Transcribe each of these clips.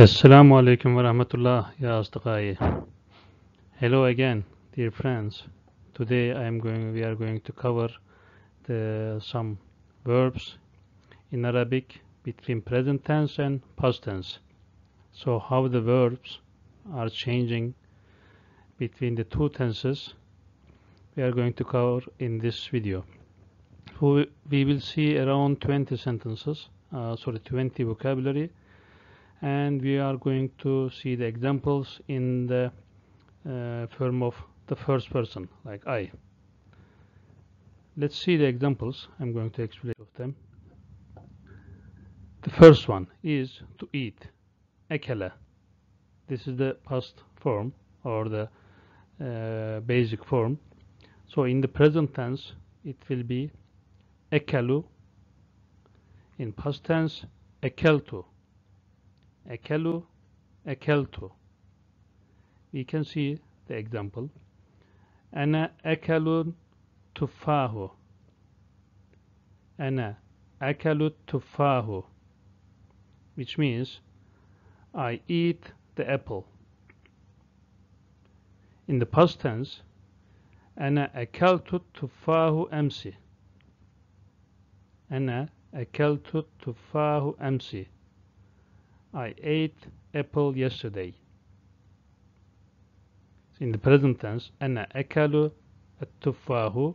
Assalamu alaikum wa rahmatullah ya asdiqai. Hello again dear friends. Today I am going we are going to cover the, some verbs in Arabic between present tense and past tense. So how the verbs are changing between the two tenses we are going to cover in this video. We will see around 20 sentences, uh, sorry 20 vocabulary and we are going to see the examples in the uh, form of the first person like I let's see the examples I'm going to explain of them the first one is to eat ekele this is the past form or the uh, basic form so in the present tense it will be ekelu in past tense ekeltu ekelu, ekeltu. We can see the example. Ana ekelun tufahu. Ana ekelut tufahu. Which means, I eat the apple. In the past tense, Ana ekeltu tufahu emsi. Ana ekeltu tufahu emsi. I ate apple yesterday. In the present tense, أنا أكل التفاح.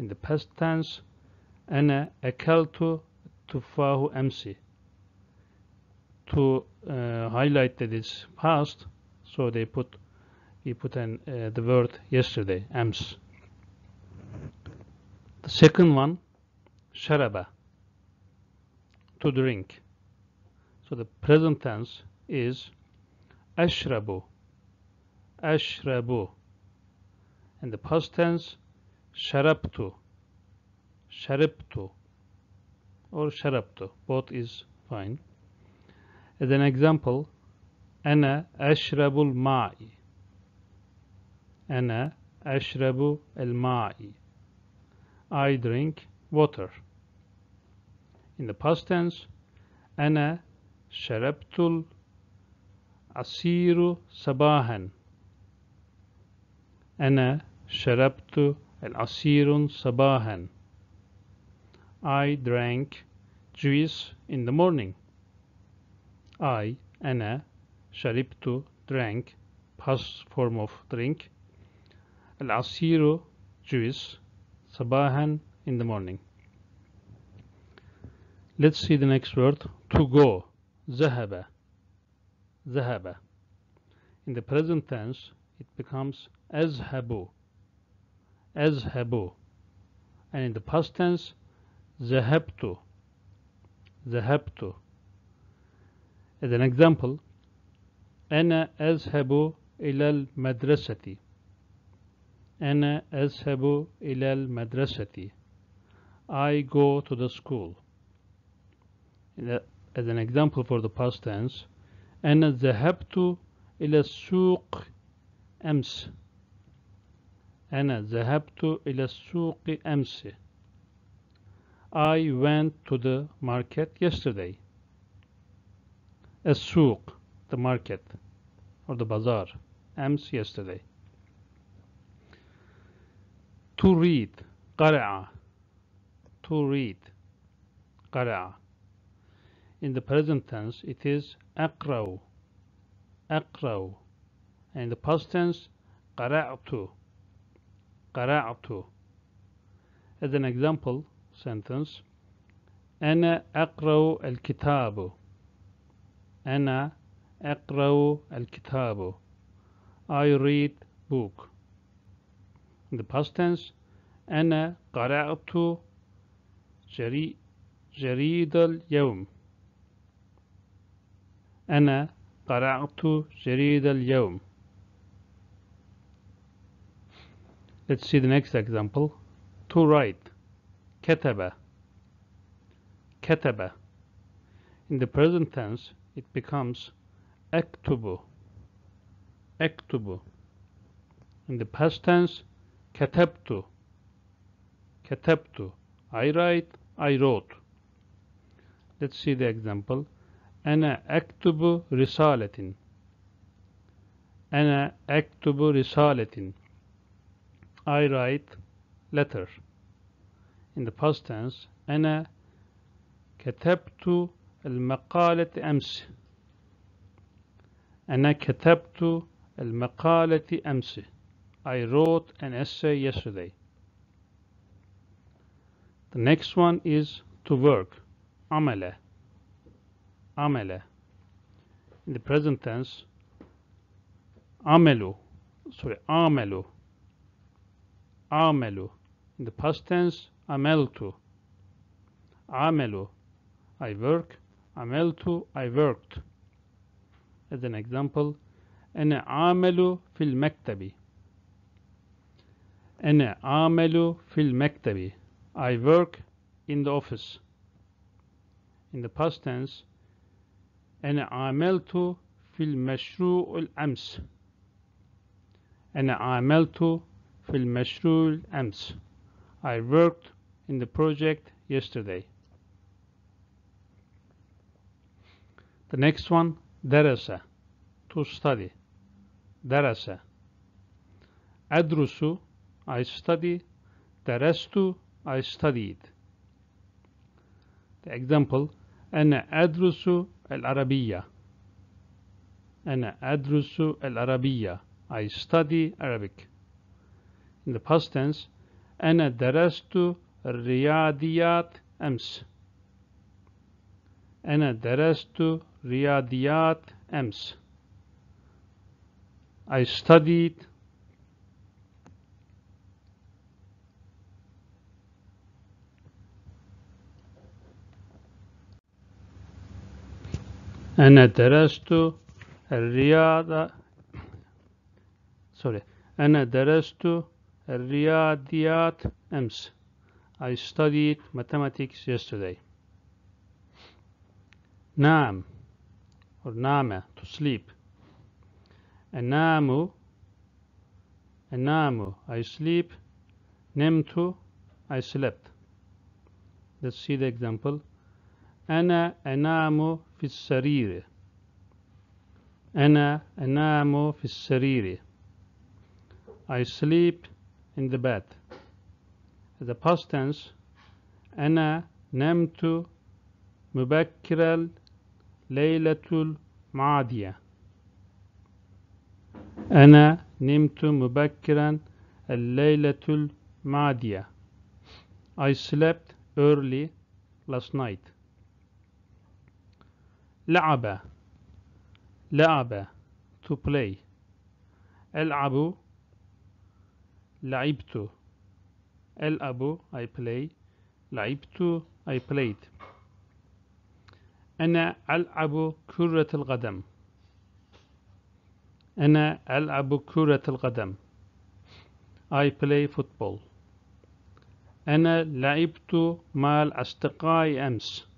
In the past tense, ekalu أكلت fahu msi. To uh, highlight that it's past, so they put he put an, uh, the word yesterday, أمس. The second one, sharaba. to drink. For the present tense is ashrabu. Ashrabu. and the past tense sharabtu. Sharabtu. or sharabtu. both is fine as an example ana أنا mai. Ana ashrabu el mai. I drink water in the past tense ana شربت العصير صباحا أنا شربت العصير صباحا I drank juice in the morning I أنا شربت drank past form of drink العصير juice صباحا in the morning let's see the next word to go ذهب ذهب in the present tense it becomes أذهب أذهب and in the past tense ذهبت ذهبت as an example أنا أذهب إلى المدرسة أنا أذهب إلى المدرسة I go to the school as an example for the past tense أنا ذهبت إلى السوق أمس أنا ذهبت إلى السوق أمس I went to the market yesterday السوق the market or the bazaar أمس yesterday to read قرأ to read قرأ in the present tense it is أقرأ أقرأ and in the past tense قرأت قرأت as an example sentence أنا أقرأ الكتاب أنا أقرأ الكتاب I read book in the past tense أنا قرأت جريد اليوم أنا قرأت جريدة اليوم Let's see the next example to write كتب كتب in the present tense it becomes أكتب أكتب in the past tense كتبت كتبت I write I wrote let's see the example Ene ektubu risaletin. Ene ektubu risaletin. I write letter. In the past tense, ene ketebtu el meqaleti emsi. Ene ketebtu el meqaleti emsi. I wrote an essay yesterday. The next one is to work. Amele amele in the present tense amelu sorry amelu amelu in the past tense ameltu amelu I work ameltu I worked as an example ene عامل في المكتب أنا عامل في المكتب I work in the office in the past tense أنا عملت في المشروع الأمس أنا عملت في المشروع الأمس I worked in the project yesterday The next one درس to study درس أدرس I study درست I studied The example أنا أدرس العربية أنا أدرس العربية I study Arabic In the past tense أنا درست الرياضيات أمس أنا درست رياضيات أمس I studied أنا درست الرياضة sorry أنا درست الرياضيات أمس I studied mathematics yesterday نعم or نام to sleep أنام أنام I sleep نمت I slept let's see the example أنا أنام في السرير أنا أنام في السرير I sleep in the bed The past tense أنا نمت مبكرا ليلة الماضية أنا نمت مبكرا الليلة الماضية I slept early last night لعب لعب to play ألعب لعبت ألعب I play لعبت I played أنا ألعب كرة القدم أنا ألعب كرة القدم I play football أنا لعبت مع الأصدقاء أمس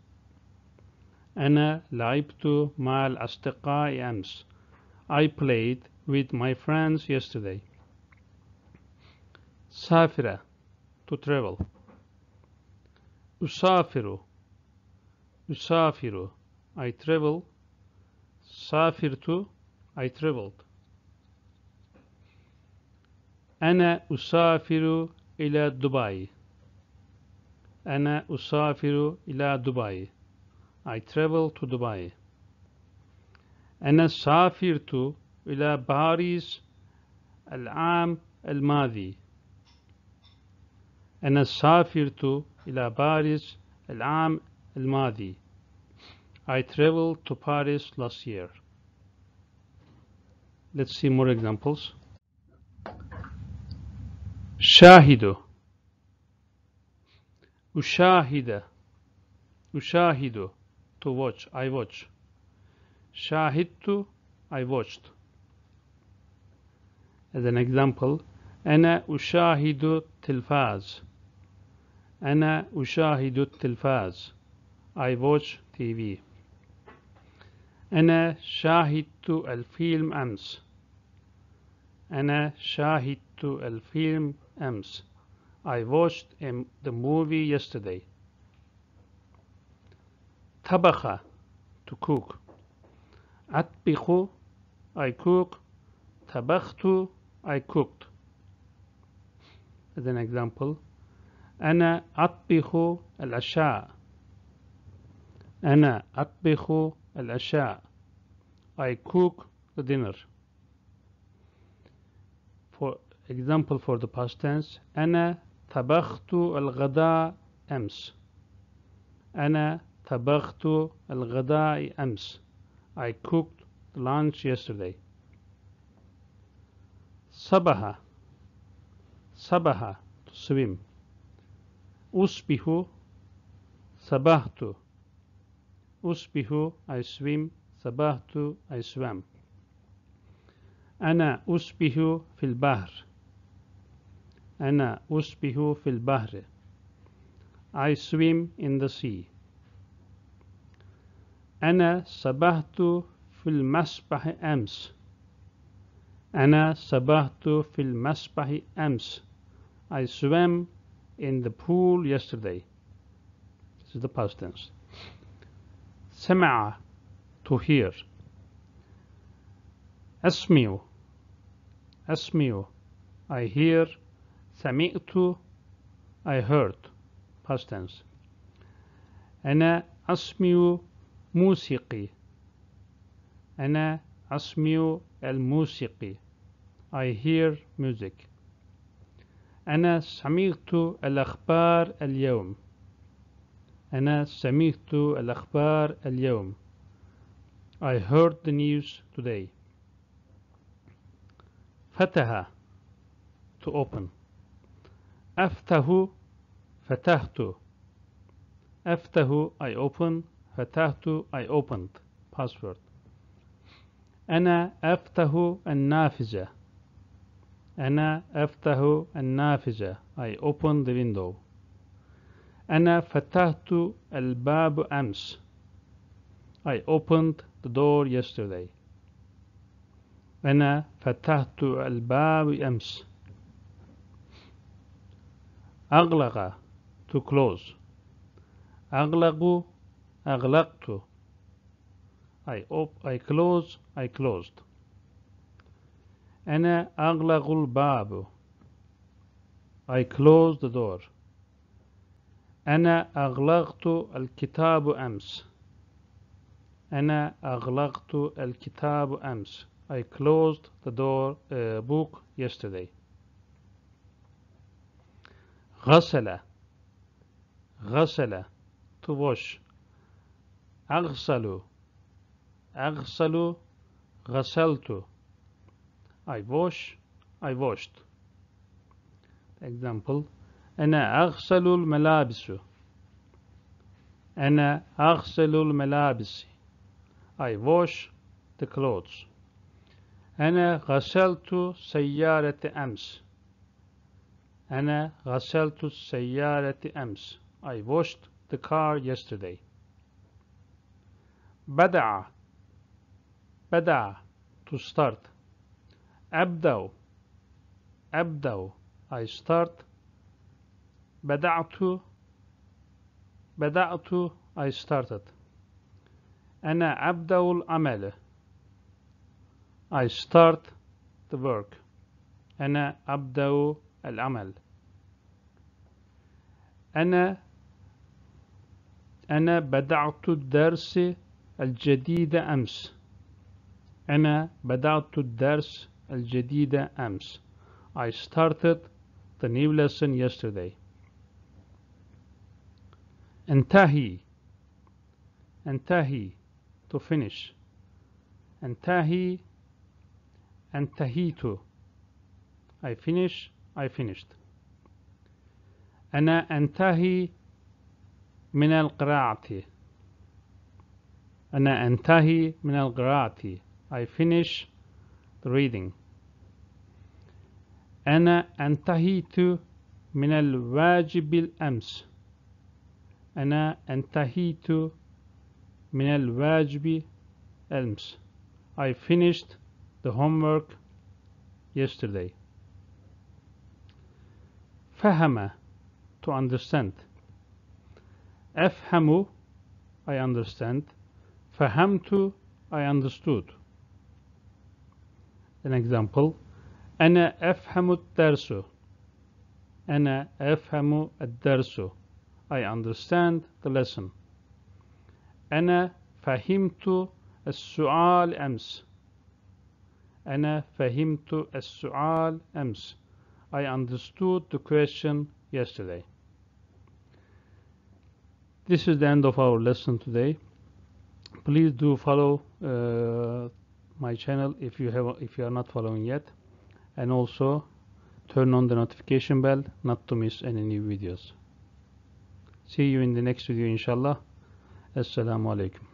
أنا لعبت مع الأصدقاء أمس I played with my friends yesterday سافر to travel أسافر أسافر I travel سافرت I traveled أنا أسافر إلى دبي أنا أسافر إلى دبي I travel to Dubai. أنا سافرت إلى باريس العام الماضي. أنا سافرت إلى باريس العام الماضي. I traveled to Paris last year. Let's see more examples. شاهد أشاهد أشاهد to watch, I watched. Shahidtu, I watched. As an example, Ana ushahidu tilfaz. Ana ushahidu tilfaz. I watched TV. Ana shahidtu al film ams. Ana shahidtu al film ams. I watched the movie yesterday. طبخ to cook أطبخ I cook طبخت I cooked as an example أنا أطبخ العشاء أنا أطبخ العشاء I cook the dinner for example for the past tense أنا طبخت الغداء أمس أنا طبخت الغداء أمس I cooked lunch yesterday صبح صبح to swim أصبح صبحت أصبح I swim صبحت I swam أنا أصبح في البحر أنا أصبح في البحر I swim in the sea أنا سبحت في المسبح أمس أنا سبحت في المسبح أمس I swam in the pool yesterday This is the past tense سمع to hear أسمع أسمع I hear سمعت I heard past tense أنا أسمع موسيقي أنا أسمع الموسيقى I hear music أنا سمعت الأخبار اليوم أنا سمعت الأخبار اليوم I heard the news today فتح to open أفتح فتحت أفتح I open فتحت I opened password أنا أفتح النافذة أنا أفتح النافذة I open the window أنا فتحت الباب أمس I opened the door yesterday أنا فتحت الباب أمس أغلق to close أغلق أغلقت I, op I close I closed أنا أغلق الباب I closed the door أنا أغلقت الكتاب أمس أنا أغلقت الكتاب أمس I closed the door uh, book yesterday غسل غسل to wash Agsalu. Agsalu. Gaseltu. I wash. I washed. Example. Ana agselul melabisu. Ana agselul melabisi. I wash the clothes. Ana gaseltu seyyareti ems. Ana gaseltu seyyareti ems. I washed the car yesterday. بدع بدع to start أبدأ أبدأ I start بدعت بدأت I started أنا أبدأ العمل I start the work أنا أبدأ العمل أنا أنا بدعت الدرس الجديدة أمس أنا بدأت الدرس الجديد أمس I started the new lesson yesterday انتهي انتهي to finish انتهي انتهيت I finish I finished أنا أنتهي من القراءة أنا أنتهي من القراءة I finish the reading أنا أنتهيت من الواجب الأمس أنا أنتهيت من الواجب أمس I finished the homework yesterday فهم to understand أفهم I understand Fahamtu, I understood. An example, أنا أفهم الدرس. أنا أفهم الدرس. I understand the lesson. أنا فهمت السؤال أمس. أنا فهمت السؤال أمس. I understood the question yesterday. This is the end of our lesson today please do follow uh, my channel if you have if you are not following yet and also turn on the notification bell not to miss any new videos see you in the next video inshallah assalamu alaikum